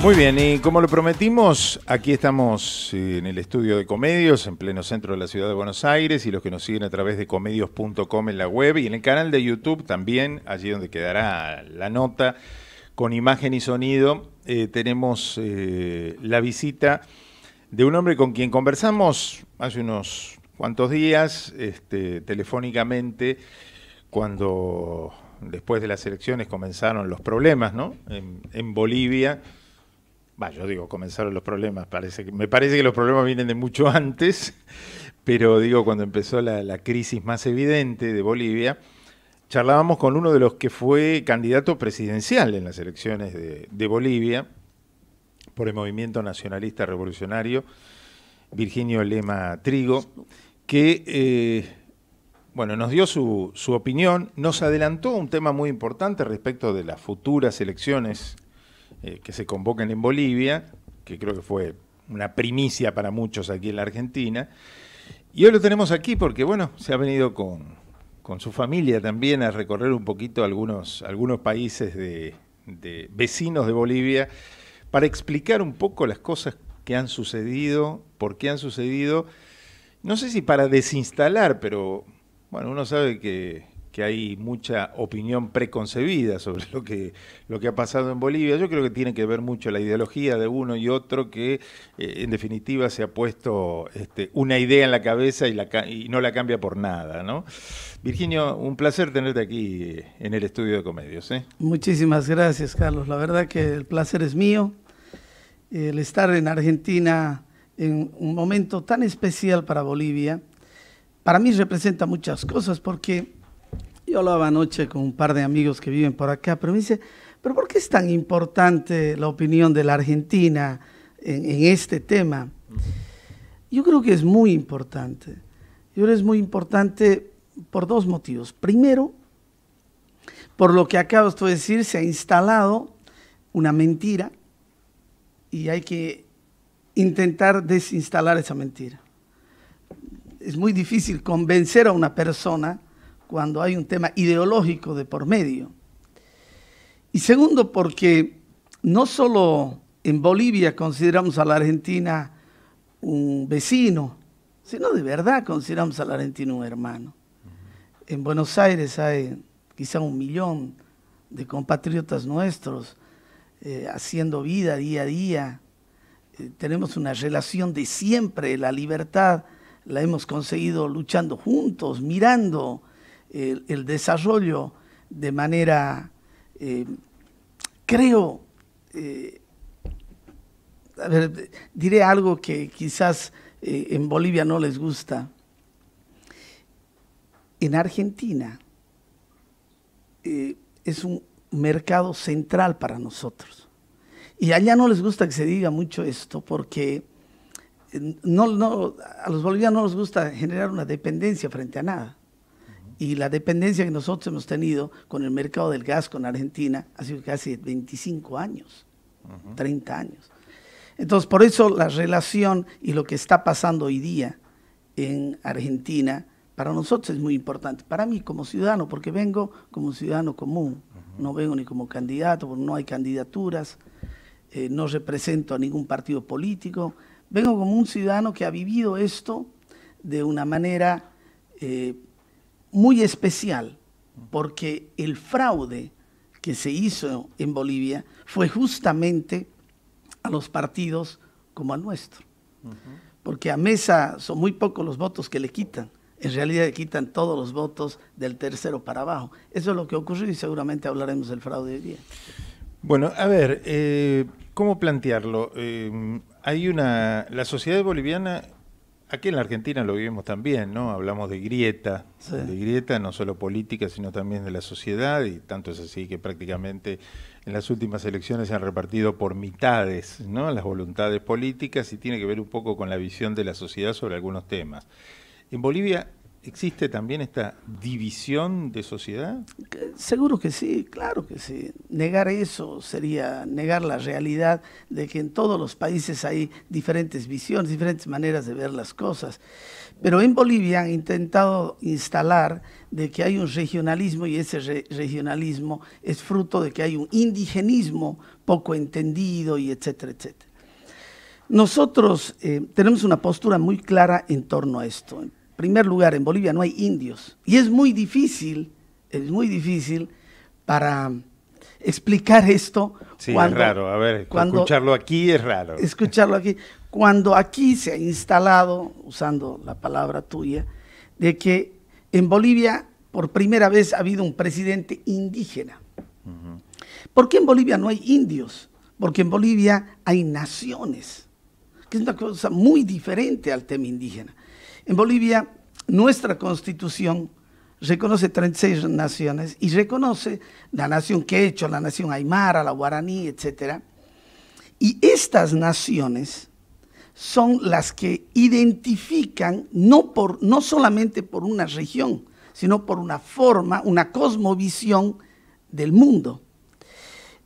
Muy bien, y como lo prometimos, aquí estamos en el estudio de Comedios, en pleno centro de la ciudad de Buenos Aires, y los que nos siguen a través de comedios.com en la web y en el canal de YouTube también, allí donde quedará la nota con imagen y sonido, eh, tenemos eh, la visita de un hombre con quien conversamos hace unos cuantos días, este, telefónicamente, cuando después de las elecciones comenzaron los problemas ¿no? en, en Bolivia bah, yo digo, comenzaron los problemas, me parece que los problemas vienen de mucho antes, pero digo, cuando empezó la, crisis más evidente de Bolivia, charlábamos con uno de los que fue candidato presidencial en las elecciones de, Bolivia por el movimiento nacionalista revolucionario, Virginio Lema Trigo, que eh, bueno, nos dio su, su, opinión, nos adelantó un tema muy importante respecto de las futuras elecciones eh, que se convocan en Bolivia, que creo que fue una primicia para muchos aquí en la Argentina. Y hoy lo tenemos aquí porque, bueno, se ha venido con, su familia también a recorrer un poquito algunos, algunos países de, vecinos de Bolivia para explicar un poco las cosas que han sucedido, por qué han sucedido. No sé si para desinstalar, pero bueno, uno sabe que que hay mucha opinión preconcebida sobre lo que, lo que ha pasado en Bolivia. Yo creo que tiene que ver mucho la ideología de uno y otro que eh, en definitiva se ha puesto este, una idea en la cabeza y, no la cambia por nada. ¿no? Virginio, un placer tenerte aquí eh, en el estudio de Comedios. ¿eh? Muchísimas gracias, Carlos. La verdad que el placer es mío. El estar en Argentina en un momento tan especial para Bolivia, para mí representa muchas cosas porque yo hablaba anoche con un par de amigos que viven por acá, pero me dice, ¿pero por qué es tan importante la opinión de la Argentina en, este tema? Yo creo que es muy importante. Yo creo que es muy importante por dos motivos. Primero, por lo que acabo de decir, se ha instalado una mentira y hay que intentar desinstalar esa mentira. Es muy difícil convencer a una persona cuando hay un tema ideológico de por medio. Y segundo, porque no solo en Bolivia consideramos a la Argentina un vecino, sino de verdad consideramos a la Argentina un hermano. En Buenos Aires hay quizá un millón de compatriotas nuestros eh, haciendo vida día a día. Eh, tenemos una relación de siempre, la libertad la hemos conseguido luchando juntos, mirando el, desarrollo de manera, eh, creo, eh, a ver, diré algo que quizás eh, en Bolivia no les gusta. En Argentina es un mercado central para nosotros. Y allá no les gusta que se diga mucho esto porque no, no, a los bolivianos no les gusta generar una dependencia frente a nada y la dependencia que nosotros hemos tenido con el mercado del gas con Argentina ha sido casi 25 años, 30 años. Entonces, por eso la relación y lo que está pasando hoy día en Argentina, para nosotros es muy importante. Para mí como ciudadano, porque vengo como ciudadano común, no vengo ni como candidato, porque no hay candidaturas, eh, no represento a ningún partido político, vengo como un ciudadano que ha vivido esto de una manera... Eh, muy especial porque el fraude que se hizo en Bolivia fue justamente a los partidos como al nuestro. Porque a Mesa son muy pocos los votos que le quitan. En realidad le quitan todos los votos del tercero para abajo. Eso es lo que ocurrió y seguramente hablaremos del fraude hoy día. Bueno, a ver, eh, ¿cómo plantearlo? Eh, hay una. La sociedad boliviana Aquí en la Argentina lo vivimos también, ¿no? Hablamos de grieta, de grieta no solo política, sino también de la sociedad, y tanto es así que prácticamente en las últimas elecciones se han repartido por mitades, ¿no? Las voluntades políticas y tiene que ver un poco con la visión de la sociedad sobre algunos temas. En Bolivia ¿Existe también esta división de sociedad? Seguro que sí, claro que sí. Negar eso sería negar la realidad de que en todos los países hay diferentes visiones, diferentes maneras de ver las cosas. Pero en Bolivia han intentado instalar de que hay un regionalismo y ese regionalismo es fruto de que hay un indigenismo poco entendido y etcétera, etcétera. Nosotros eh, tenemos una postura muy clara en torno a esto primer lugar, en Bolivia no hay indios. Y es muy difícil, es muy difícil para explicar esto. Sí, raro. A ver, escucharlo aquí es raro. Escucharlo aquí. Cuando aquí se ha instalado, usando la palabra tuya, de que en Bolivia por primera vez ha habido un presidente indígena. ¿Por qué en Bolivia no hay indios? Porque en Bolivia hay naciones, que es una cosa muy diferente al tema indígena. En Bolivia, nuestra constitución reconoce 36 naciones y reconoce la nación quechua, la nación aymara, la guaraní, etc. Y estas naciones son las que identifican no, por, no solamente por una región, sino por una forma, una cosmovisión del mundo.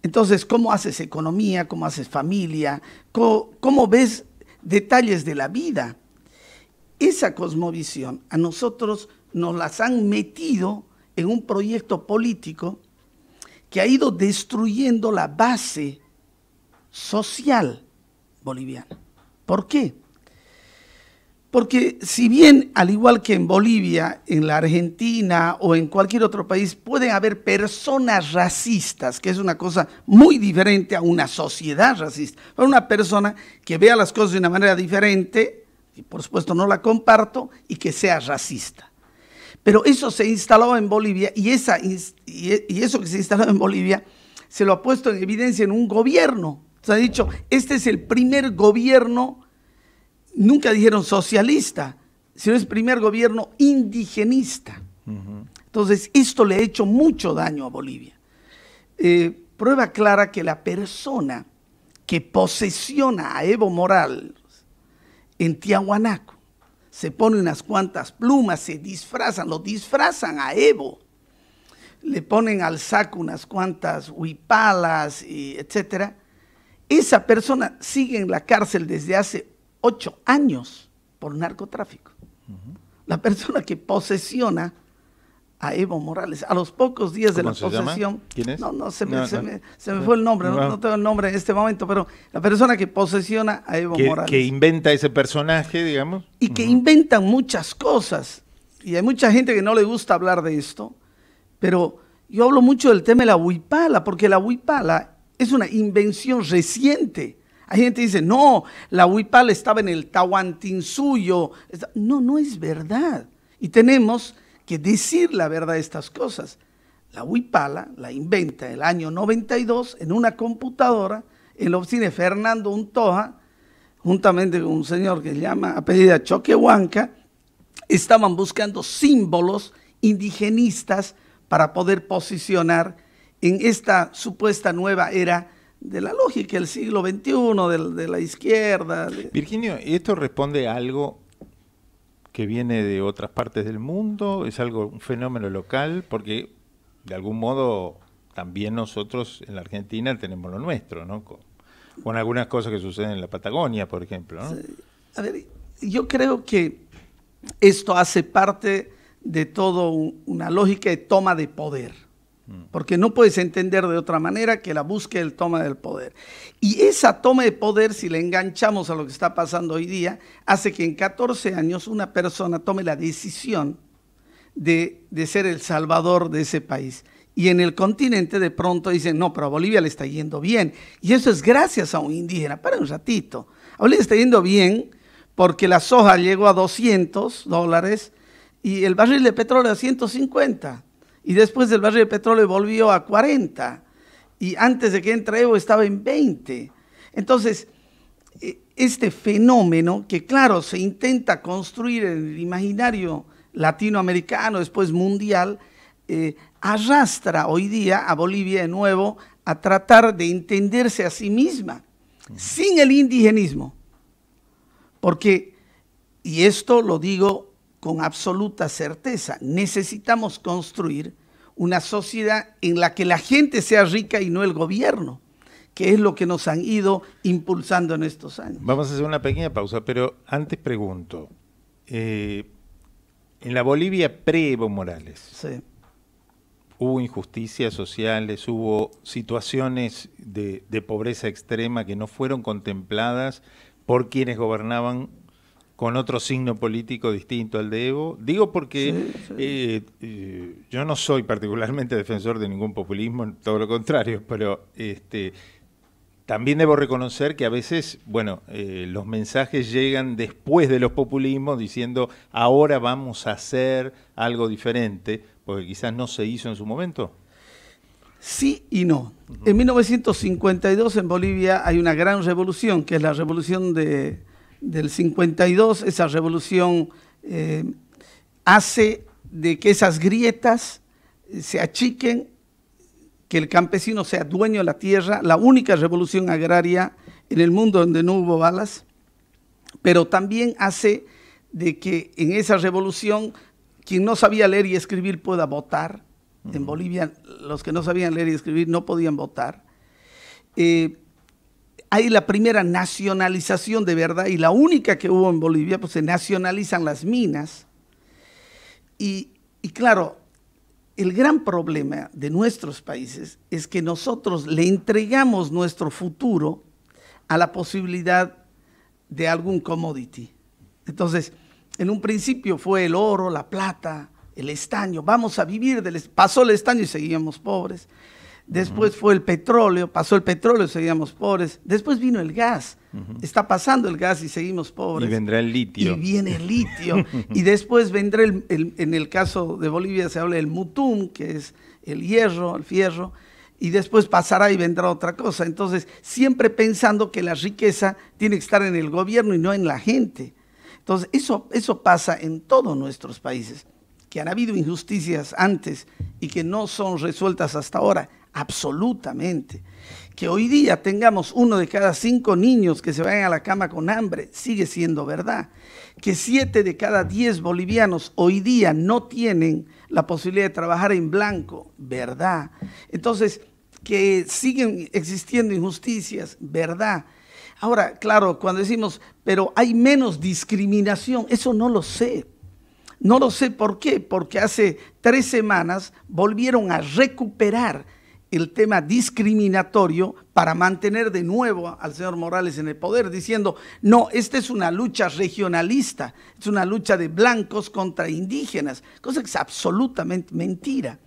Entonces, ¿cómo haces economía? ¿Cómo haces familia? cómo ves detalles de la vida? Esa cosmovisión a nosotros nos las han metido en un proyecto político que ha ido destruyendo la base social boliviana. ¿Por qué? Porque si bien, al igual que en Bolivia, en la Argentina o en cualquier otro país, pueden haber personas racistas, que es una cosa muy diferente a una sociedad racista, pero una persona que vea las cosas de una manera diferente y por supuesto no la comparto, y que sea racista. Pero eso se instaló en Bolivia y, esa, y eso que se instaló en Bolivia se lo ha puesto en evidencia en un gobierno. Se ha dicho, este es el primer gobierno, nunca dijeron socialista, sino es el primer gobierno indigenista. Entonces, esto le ha hecho mucho daño a Bolivia. Eh, prueba clara que la persona que posesiona a Evo Morales en Tiahuanaco. Se ponen unas cuantas plumas, se disfrazan, lo disfrazan a Evo. Le ponen al saco unas cuantas huipalas, etc. Esa persona sigue en la cárcel desde hace ocho años por narcotráfico. La persona que posesiona a Evo Morales. A los pocos días de la posesión. ¿Quién es? No, no, se me, fue el nombre, no, tengo el nombre en este momento, pero la persona que posesiona a Evo Morales. Que inventa ese personaje, digamos. Y que inventan muchas cosas. Y hay mucha gente que no le gusta hablar de esto, pero yo hablo mucho del tema de la huipala, porque la huipala es una invención reciente. Hay gente que dice, no, la huipala estaba en el Tahuantinsuyo. No, no es verdad. Y tenemos decir la verdad de estas cosas. La huipala la inventa el año 92 en una computadora en la oficina de Fernando Untoja, juntamente con un señor que se llama apellida Choquehuanca, estaban buscando símbolos indigenistas para poder posicionar en esta supuesta nueva era de la lógica el siglo XXI, de, la izquierda. Virginio, ¿esto responde a algo que viene de otras partes del mundo? ¿Es algo, un fenómeno local? Porque de algún modo también nosotros en la Argentina tenemos lo nuestro, ¿no? Con, algunas cosas que suceden en la Patagonia, por ejemplo. A ver, yo creo que esto hace parte de toda una lógica de toma de poder. Porque no puedes entender de otra manera que la búsqueda el toma del poder. Y esa toma de poder, si le enganchamos a lo que está pasando hoy día, hace que en 14 años una persona tome la decisión de, ser el salvador de ese país. Y en el continente de pronto dicen, no, pero a Bolivia le está yendo bien. Y eso es gracias a un indígena. Para un ratito. A Bolivia está yendo bien porque la soja llegó a 200 dólares y el barril de petróleo a 150 y después del barrio de petróleo volvió a 40 y antes de que entre Evo estaba en 20. Entonces, e, este fenómeno que claro, se intenta construir en el imaginario latinoamericano, después mundial, eh, arrastra hoy día a Bolivia de nuevo a tratar de entenderse a sí misma, sin el indigenismo. Porque, y esto lo digo con absoluta certeza. Necesitamos construir una sociedad en la que la gente sea rica y no el gobierno, que es lo que nos han ido impulsando en estos años. Vamos a hacer una pequeña pausa, pero antes pregunto, eh, en la Bolivia pre-Evo Morales, hubo injusticias sociales, hubo situaciones de pobreza extrema que no fueron contempladas por quienes gobernaban con otro signo político distinto al de Evo. Digo porque eh, eh, yo no soy particularmente defensor de ningún populismo, todo lo contrario, pero este, también debo reconocer que a veces, bueno, eh, los mensajes llegan después de los populismos diciendo ahora vamos a hacer algo diferente, porque quizás no se hizo en su momento. Sí y no. En 1952 en Bolivia hay una gran revolución, que es la revolución de del 52, esa revolución eh, hace de que esas grietas eh, se achiquen, que el campesino sea dueño de la tierra, la única revolución agraria en el mundo donde no hubo balas, pero también hace de que en esa revolución quien no sabía leer y escribir pueda votar. En Bolivia los que no sabían leer y escribir no podían votar. Eh, hay la primera nacionalización de verdad y la única que hubo en Bolivia, pues se nacionalizan las minas. Y, claro, el gran problema de nuestros países es que nosotros le entregamos nuestro futuro a la posibilidad de algún commodity. Entonces, en un principio fue el oro, la plata, el estaño, vamos a vivir del... Pasó el estaño y seguíamos pobres. Después fue el petróleo, pasó el petróleo, y seguíamos pobres. Después vino el gas. Está pasando el gas y seguimos pobres. Y vendrá el litio. Y viene el litio. y después vendrá, en el caso de Bolivia se habla del mutum, que es el hierro, el fierro. Y después pasará y vendrá otra cosa. Entonces, siempre pensando que la riqueza tiene que estar en el gobierno y no en la gente. Entonces, eso, eso pasa en todos nuestros países, que han habido injusticias antes y que no son resueltas hasta ahora absolutamente. Que hoy día tengamos uno de cada cinco niños que se vayan a la cama con hambre sigue siendo verdad. Que siete de cada diez bolivianos hoy día no tienen la posibilidad de trabajar en blanco, verdad. Entonces, que siguen existiendo injusticias, verdad. Ahora, claro, cuando decimos, pero hay menos discriminación, eso no lo sé. No lo sé por qué, porque hace tres semanas volvieron a recuperar el tema discriminatorio para mantener de nuevo al señor Morales en el poder, diciendo, no, esta es una lucha regionalista, es una lucha de blancos contra indígenas, cosa que es absolutamente mentira.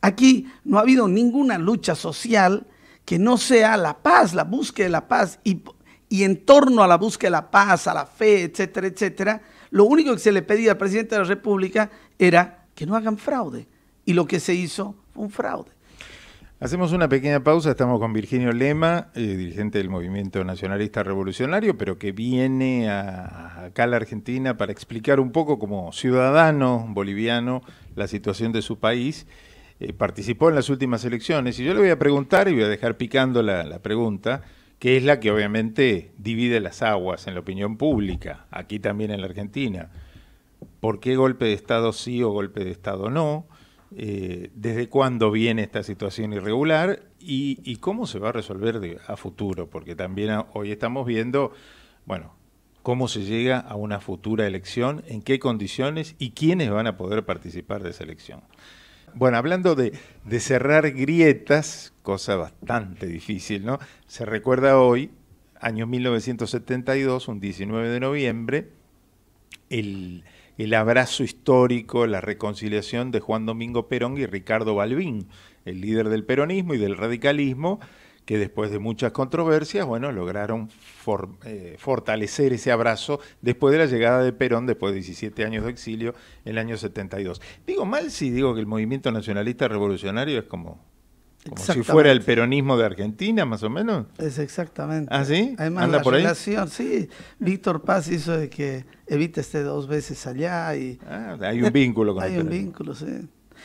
Aquí no ha habido ninguna lucha social que no sea la paz, la búsqueda de la paz, y, y en torno a la búsqueda de la paz, a la fe, etcétera, etcétera, lo único que se le pedía al presidente de la República era que no hagan fraude, y lo que se hizo fue un fraude. Hacemos una pequeña pausa, estamos con Virginio Lema, eh, dirigente del Movimiento Nacionalista Revolucionario, pero que viene acá a la Argentina para explicar un poco como ciudadano boliviano la situación de su país. Eh, participó en las últimas elecciones y yo le voy a preguntar y voy a dejar picando la pregunta, que es la que obviamente divide las aguas en la opinión pública, aquí también en la Argentina. ¿Por qué golpe de Estado sí o golpe de Estado no? Eh, desde cuándo viene esta situación irregular y, cómo se va a resolver a futuro, porque también hoy estamos viendo, bueno, cómo se llega a una futura elección, en qué condiciones y quiénes van a poder participar de esa elección. Bueno, hablando de, de cerrar grietas, cosa bastante difícil, ¿no? Se recuerda hoy, año 1972, un 19 de noviembre, el el abrazo histórico, la reconciliación de Juan Domingo Perón y Ricardo Balbín, el líder del peronismo y del radicalismo, que después de muchas controversias, bueno, lograron eh, fortalecer ese abrazo después de la llegada de Perón, después de 17 años de exilio, en el año 72. Digo mal si digo que el movimiento nacionalista revolucionario es como como si fuera el peronismo de Argentina, más o menos. Es exactamente. ¿Ah, sí? Además, ¿Anda la por relación, ahí? sí. Víctor Paz hizo de que Evita esté dos veces allá. y ah, Hay un vínculo con Hay un vínculo, sí.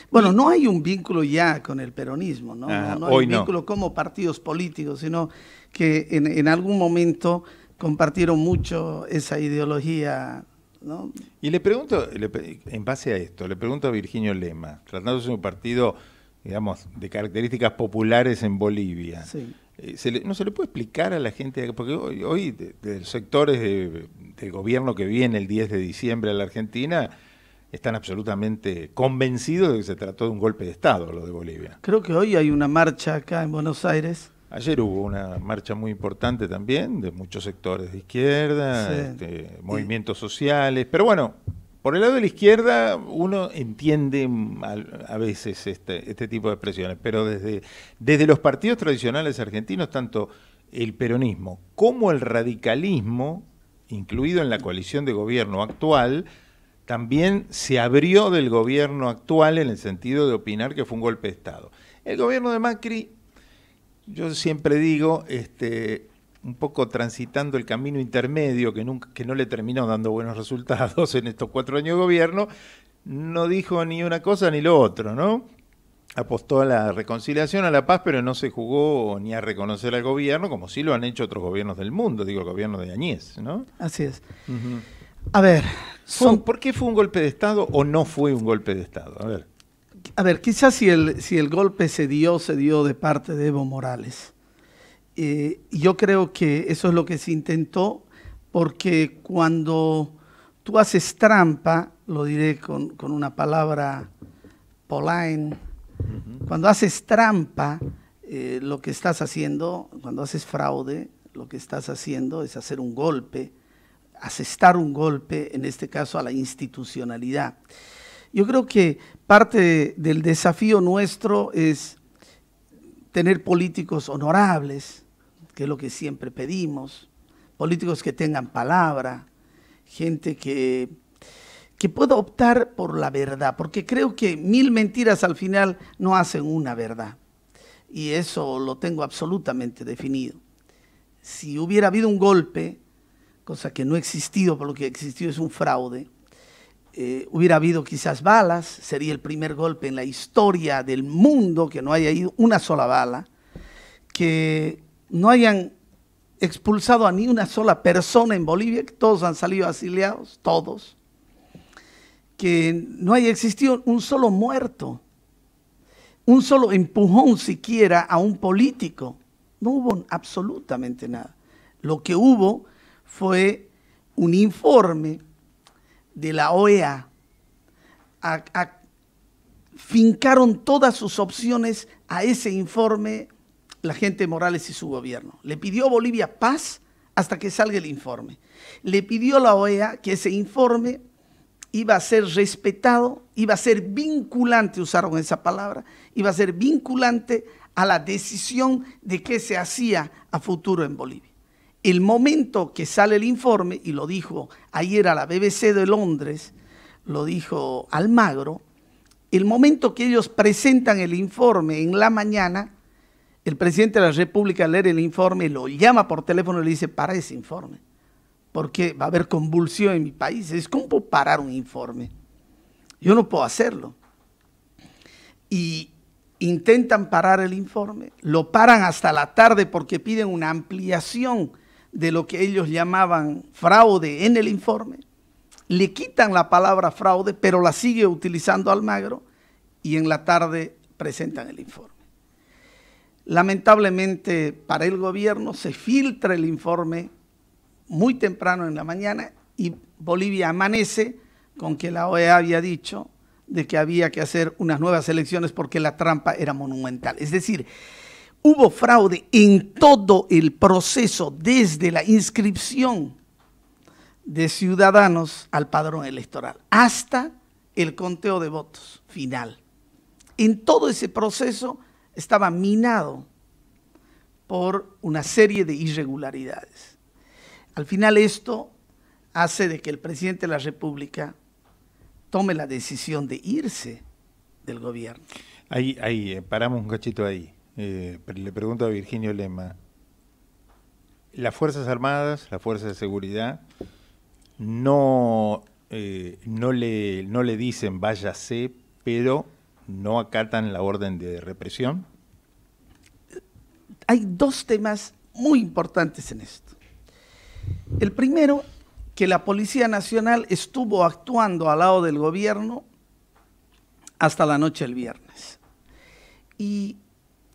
Bueno, no hay un vínculo ya con el peronismo, ¿no? Ah, no, hay un vínculo como partidos políticos, sino que en, algún momento compartieron mucho esa ideología ¿No? Y le pregunto, en base a esto, le pregunto a Virginio Lema, tratándose de un partido digamos, de características populares en Bolivia. Eh, ¿No se le puede explicar a la gente, porque hoy, hoy de, los sectores de, del gobierno que viene el 10 de diciembre a la Argentina, están absolutamente convencidos de que se trató de un golpe de Estado, lo de Bolivia. Creo que hoy hay una marcha acá en Buenos Aires. Ayer hubo una marcha muy importante también de muchos sectores de izquierda, este, movimientos sociales, pero bueno, por el lado de la izquierda uno entiende a, veces este, este tipo de expresiones, pero desde, desde los partidos tradicionales argentinos, tanto el peronismo como el radicalismo, incluido en la coalición de gobierno actual, también se abrió del gobierno actual en el sentido de opinar que fue un golpe de Estado. El gobierno de Macri, yo siempre digo, este, un poco transitando el camino intermedio que, nunca, no le terminó dando buenos resultados en estos cuatro años de gobierno, no dijo ni una cosa ni lo otro, ¿no? Apostó a la reconciliación, a la paz, pero no se jugó ni a reconocer al gobierno, como sí lo han hecho otros gobiernos del mundo, digo el gobierno de Añez, ¿no? Así es. A ver, ¿por qué fue un golpe de Estado o no fue un golpe de Estado? A ver. A ver, quizás si el, si el golpe se dio, se dio de parte de Evo Morales. Eh, yo creo que eso es lo que se intentó, porque cuando tú haces trampa, lo diré con, una palabra polain, cuando haces trampa, eh, lo que estás haciendo, cuando haces fraude, lo que estás haciendo es hacer un golpe, asestar un golpe, en este caso a la institucionalidad. Yo creo que parte del desafío nuestro es tener políticos honorables, que es lo que siempre pedimos, políticos que tengan palabra, gente que, pueda optar por la verdad, porque creo que mil mentiras al final no hacen una verdad. Y eso lo tengo absolutamente definido. Si hubiera habido un golpe, cosa que no ha existido, por lo que existido es un fraude, eh, hubiera habido quizás balas, sería el primer golpe en la historia del mundo que no haya ido una sola bala, que no hayan expulsado a ni una sola persona en Bolivia, que todos han salido asiliados, todos, que no haya existido un solo muerto, un solo empujón siquiera a un político. No hubo absolutamente nada. Lo que hubo fue un informe de la OEA. fincaron todas sus opciones a ese informe la gente Morales y su gobierno. Le pidió a Bolivia paz hasta que salga el informe. Le pidió a la OEA que ese informe iba a ser respetado, iba a ser vinculante, usaron esa palabra, iba a ser vinculante a la decisión de qué se hacía a futuro en Bolivia. El momento que sale el informe, y lo dijo ayer a la BBC de Londres, lo dijo Almagro, el momento que ellos presentan el informe en la mañana, el presidente de la República lee el informe, lo llama por teléfono y le dice, para ese informe, porque va a haber convulsión en mi país. Es como puedo parar un informe. Yo no puedo hacerlo. Y intentan parar el informe, lo paran hasta la tarde porque piden una ampliación de lo que ellos llamaban fraude en el informe. Le quitan la palabra fraude, pero la sigue utilizando Almagro y en la tarde presentan el informe. Lamentablemente para el gobierno se filtra el informe muy temprano en la mañana y Bolivia amanece con que la OEA había dicho de que había que hacer unas nuevas elecciones porque la trampa era monumental. Es decir, hubo fraude en todo el proceso, desde la inscripción de ciudadanos al padrón electoral hasta el conteo de votos final. En todo ese proceso estaba minado por una serie de irregularidades. Al final esto hace de que el presidente de la República tome la decisión de irse del gobierno. Ahí, ahí eh, paramos un cachito ahí. Eh, le pregunto a Virginio Lema, las Fuerzas Armadas, las Fuerzas de Seguridad, no, eh, no, no le dicen váyase, pero no acatan la orden de represión? Hay dos temas muy importantes en esto. El primero, que la Policía Nacional estuvo actuando al lado del gobierno hasta la noche del viernes. Y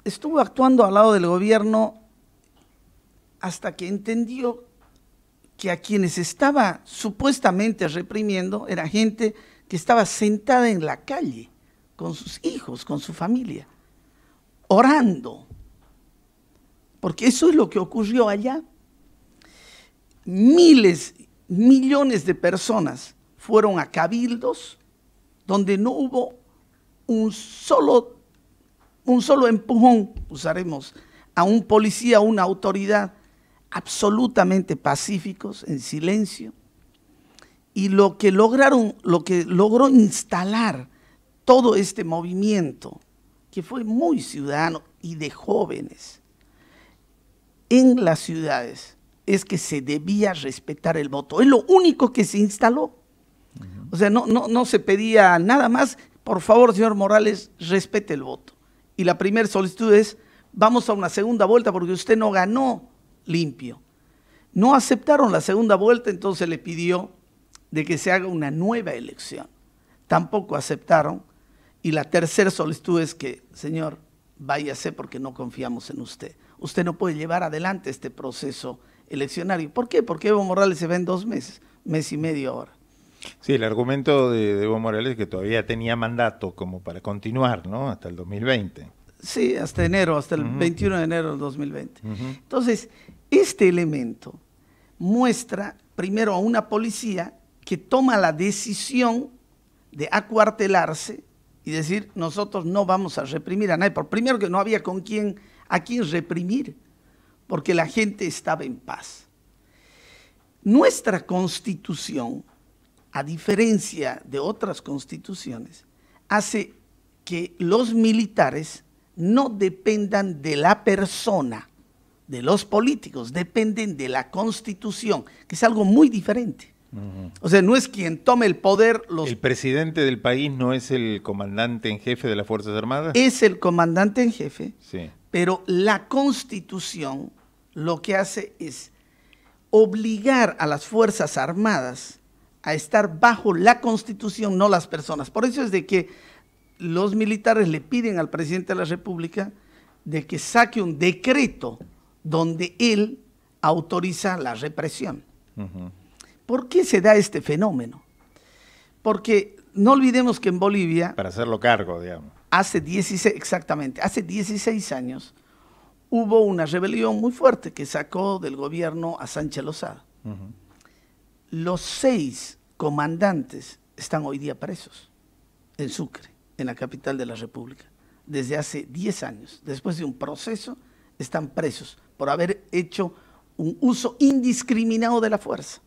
estuvo actuando al lado del gobierno hasta que entendió que a quienes estaba supuestamente reprimiendo era gente que estaba sentada en la calle con sus hijos, con su familia, orando. Porque eso es lo que ocurrió allá. Miles, millones de personas fueron a cabildos donde no hubo un solo, un solo empujón, usaremos, a un policía, a una autoridad, absolutamente pacíficos, en silencio. Y lo que lograron, lo que logró instalar todo este movimiento, que fue muy ciudadano y de jóvenes, en las ciudades, es que se debía respetar el voto. Es lo único que se instaló. O sea, no, no, no se pedía nada más. Por favor, señor Morales, respete el voto. Y la primera solicitud es, vamos a una segunda vuelta porque usted no ganó limpio. No aceptaron la segunda vuelta, entonces le pidió de que se haga una nueva elección. Tampoco aceptaron, y la tercera solicitud es que, Señor, váyase porque no confiamos en usted. Usted no puede llevar adelante este proceso eleccionario. ¿Por qué? Porque Evo Morales se va en dos meses, mes y medio ahora. Sí, el argumento de, Evo Morales es que todavía tenía mandato como para continuar, ¿no? Hasta el 2020. Sí, hasta enero, hasta el 21 de enero del 2020. Entonces, este elemento muestra primero a una policía que toma la decisión de acuartelarse y decir, nosotros no vamos a reprimir a nadie. Por primero que no había con quién, a quién reprimir, porque la gente estaba en paz. Nuestra constitución, a diferencia de otras constituciones, hace que los militares no dependan de la persona, de los políticos, dependen de la constitución, que es algo muy diferente. O sea, no es quien tome el poder los... El presidente del país no es el comandante en jefe de las Fuerzas Armadas. Es el comandante en jefe, pero la constitución lo que hace es obligar a las Fuerzas Armadas a estar bajo la constitución, no las personas. Por eso es de que los militares le piden al presidente de la República de que saque un decreto donde él autoriza la represión. ¿Por qué se da este fenómeno? Porque no olvidemos que en Bolivia... Para hacerlo cargo, digamos. Hace 16, exactamente, hace 16 años hubo una rebelión muy fuerte que sacó del gobierno a Sánchez Lozada. Los seis comandantes están hoy día presos en Sucre, en la capital de la República, desde hace 10 años. Después de un proceso, están presos por haber hecho un uso indiscriminado de la fuerza.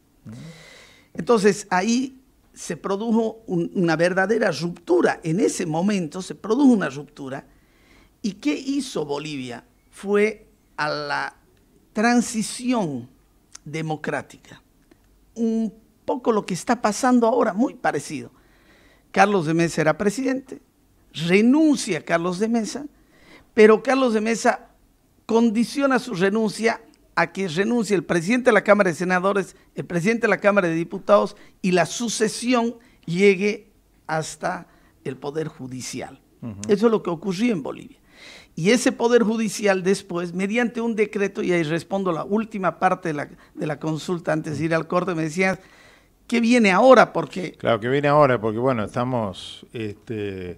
Entonces ahí se produjo una verdadera ruptura, en ese momento se produjo una ruptura. ¿Y qué hizo Bolivia? Fue a la transición democrática. Un poco lo que está pasando ahora, muy parecido. Carlos de Mesa era presidente, renuncia Carlos de Mesa, pero Carlos de Mesa condiciona su renuncia a que renuncie el presidente de la Cámara de Senadores, el presidente de la Cámara de Diputados y la sucesión llegue hasta el Poder Judicial. Eso es lo que ocurrió en Bolivia. Y ese Poder Judicial después, mediante un decreto, y ahí respondo la última parte de la, consulta antes de ir al corte, me decían, ¿qué viene ahora? Porque... Claro, que viene ahora, porque bueno, estamos... Este,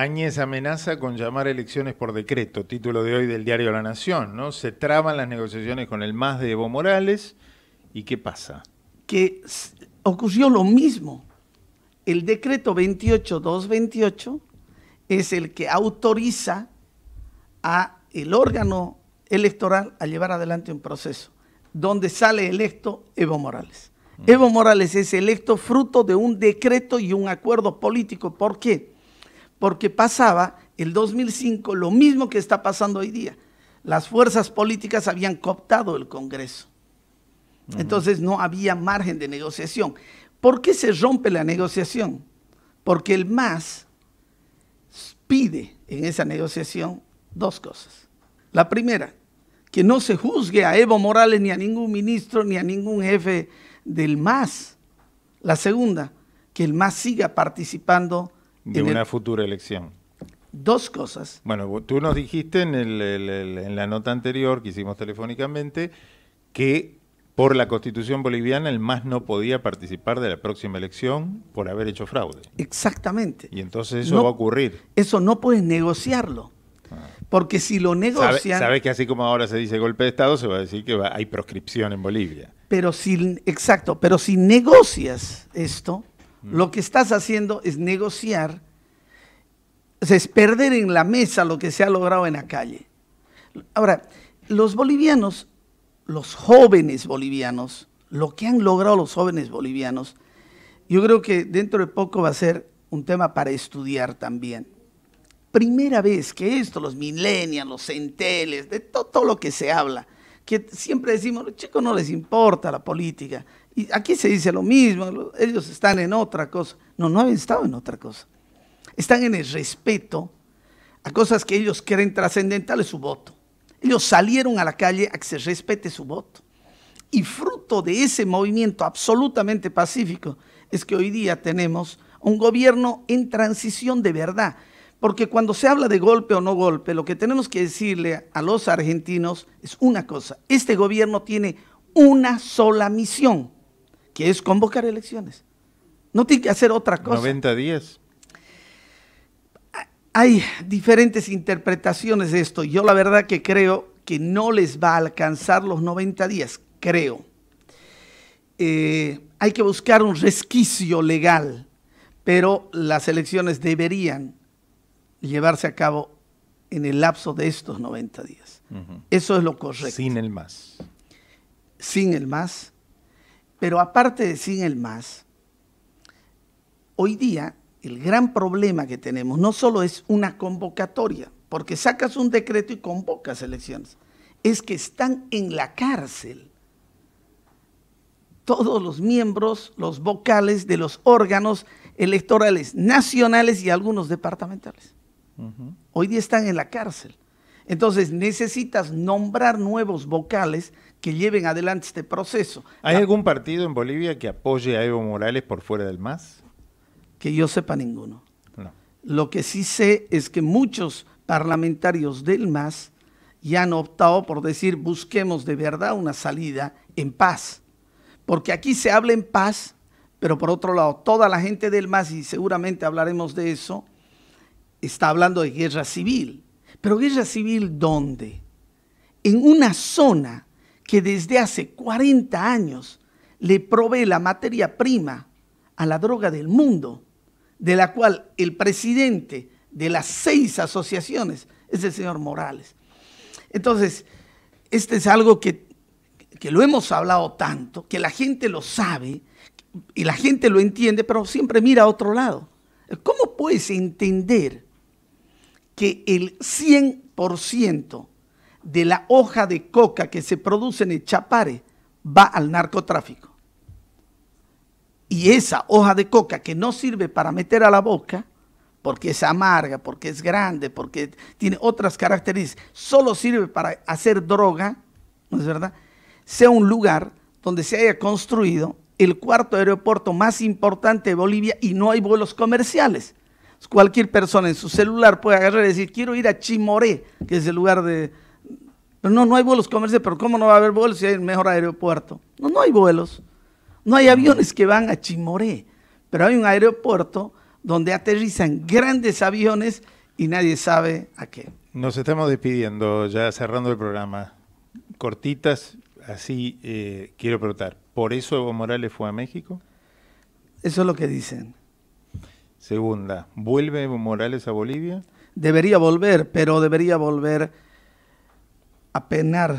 Áñez amenaza con llamar elecciones por decreto, título de hoy del diario La Nación, ¿no? Se traban las negociaciones con el MAS de Evo Morales. ¿Y qué pasa? Que ocurrió lo mismo. El decreto 28228 es el que autoriza a el órgano electoral a llevar adelante un proceso donde sale electo Evo Morales. Mm. Evo Morales es electo fruto de un decreto y un acuerdo político. ¿Por qué? porque pasaba el 2005 lo mismo que está pasando hoy día. Las fuerzas políticas habían cooptado el Congreso. Entonces no había margen de negociación. ¿Por qué se rompe la negociación? Porque el MAS pide en esa negociación dos cosas. La primera, que no se juzgue a Evo Morales ni a ningún ministro ni a ningún jefe del MAS. La segunda, que el MAS siga participando de una futura elección. Dos cosas. Bueno, tú nos dijiste en, el, en la nota anterior que hicimos telefónicamente que por la constitución boliviana el MAS no podía participar de la próxima elección por haber hecho fraude. Exactamente. Y entonces eso va a ocurrir. Eso no puedes negociarlo. Ah. Porque si lo negocian... Sabes que así como ahora se dice golpe de Estado, se va a decir que hay proscripción en Bolivia. Pero si, exacto, pero si negocias esto, Mm. Lo que estás haciendo es negociar, es perder en la mesa lo que se ha logrado en la calle. Ahora, los bolivianos, los jóvenes bolivianos, lo que han logrado los jóvenes bolivianos, yo creo que dentro de poco va a ser un tema para estudiar también. Primera vez que esto, los millennials, los centeles, de todo, todo lo que se habla, que siempre decimos, los chicos no les importa la política. Y aquí se dice lo mismo, ellos están en otra cosa. No, no han estado en otra cosa. Están en el respeto a cosas que ellos creen trascendentales su voto. Ellos salieron a la calle a que se respete su voto. Y fruto de ese movimiento absolutamente pacífico es que hoy día tenemos un gobierno en transición de verdad. Porque cuando se habla de golpe o no golpe, lo que tenemos que decirle a los argentinos es una cosa. Este gobierno tiene una sola misión, que es convocar elecciones. No tiene que hacer otra cosa. 90 días. Hay diferentes interpretaciones de esto. Yo la verdad que creo que no les va a alcanzar los 90 días, creo. Eh, hay que buscar un resquicio legal, pero las elecciones deberían llevarse a cabo en el lapso de estos 90 días. Eso es lo correcto. Sin el más. Sin el más. Pero aparte de sin el más, hoy día el gran problema que tenemos no solo es una convocatoria, porque sacas un decreto y convocas elecciones, es que están en la cárcel todos los miembros, los vocales de los órganos electorales nacionales y algunos departamentales. Hoy día están en la cárcel. Entonces necesitas nombrar nuevos vocales que lleven adelante este proceso. ¿Hay algún partido en Bolivia que apoye a Evo Morales por fuera del MAS? Que yo sepa ninguno. No. Lo que sí sé es que muchos parlamentarios del MAS ya han optado por decir busquemos de verdad una salida en paz. Porque aquí se habla en paz, pero por otro lado, toda la gente del MAS, y seguramente hablaremos de eso, está hablando de guerra civil. Pero guerra civil ¿dónde? En una zona que desde hace 40 años le provee la materia prima a la droga del mundo, de la cual el presidente de las seis asociaciones es el señor Morales. Entonces, este es algo que, que lo hemos hablado tanto, que la gente lo sabe y la gente lo entiende, pero siempre mira a otro lado. ¿Cómo puedes entender que el 100% de la hoja de coca que se produce en el Chapare va al narcotráfico. Y esa hoja de coca que no sirve para meter a la boca, porque es amarga, porque es grande, porque tiene otras características, solo sirve para hacer droga, ¿no es verdad? Sea un lugar donde se haya construido el cuarto aeropuerto más importante de Bolivia y no hay vuelos comerciales. Cualquier persona en su celular puede agarrar y decir, quiero ir a Chimoré, que es el lugar de, no, no hay vuelos comerciales, pero ¿cómo no va a haber vuelos si hay un mejor aeropuerto? No, no hay vuelos. No hay aviones que van a Chimoré, pero hay un aeropuerto donde aterrizan grandes aviones y nadie sabe a qué. Nos estamos despidiendo, ya cerrando el programa. Cortitas, así eh, quiero preguntar. ¿Por eso Evo Morales fue a México? Eso es lo que dicen. Segunda, ¿vuelve Evo Morales a Bolivia? Debería volver, pero debería volver a penar,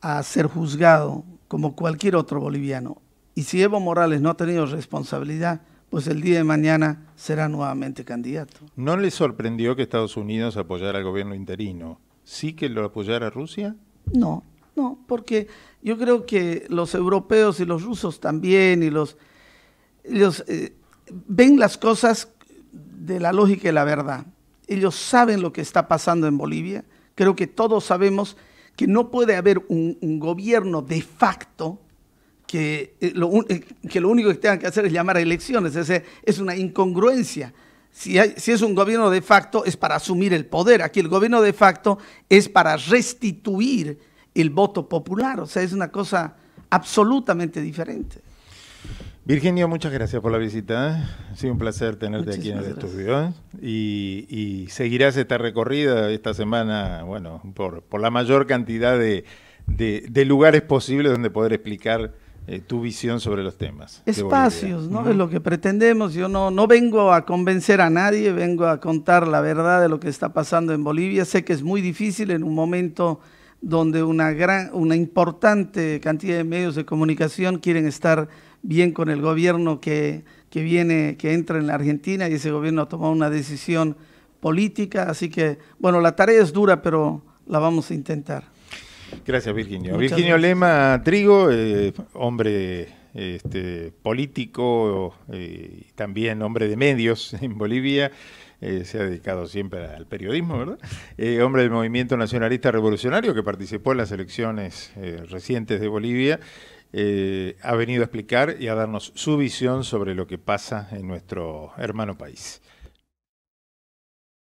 a ser juzgado como cualquier otro boliviano. Y si Evo Morales no ha tenido responsabilidad, pues el día de mañana será nuevamente candidato. ¿No le sorprendió que Estados Unidos apoyara al gobierno interino? ¿Sí que lo apoyara Rusia? No, no, porque yo creo que los europeos y los rusos también y los, ellos eh, ven las cosas de la lógica y la verdad. Ellos saben lo que está pasando en Bolivia, Creo que todos sabemos que no puede haber un, gobierno de facto que, eh, eh, lo, único que tengan que hacer es llamar a elecciones. Es, una incongruencia. Si, si, es un gobierno de facto, es para asumir el poder. Aquí el gobierno de facto es para restituir el voto popular. O sea, es una cosa absolutamente diferente. Virginia, muchas gracias por la visita. ¿eh? Ha sido un placer tenerte aquí en el estudio. ¿eh? Y, seguirás esta recorrida esta semana, bueno, por, la mayor cantidad de, lugares posibles donde poder explicar eh, tu visión sobre los temas. Espacios, ¿no? Es lo que pretendemos. Yo no, no vengo a convencer a nadie, vengo a contar la verdad de lo que está pasando en Bolivia. Sé que es muy difícil en un momento donde una, gran, una importante cantidad de medios de comunicación quieren estar bien con el gobierno que, que viene, que entra en la Argentina y ese gobierno ha tomado una decisión política. Así que, bueno, la tarea es dura, pero la vamos a intentar. Gracias, Virginio. Muchas Virginio Lema Trigo, eh, hombre este, político, eh, también hombre de medios en Bolivia. Eh, se ha dedicado siempre al periodismo, ¿verdad? Eh, hombre del movimiento nacionalista revolucionario que participó en las elecciones recientes de Bolivia eh, ha venido a explicar y a darnos su visión sobre lo que pasa en nuestro hermano país.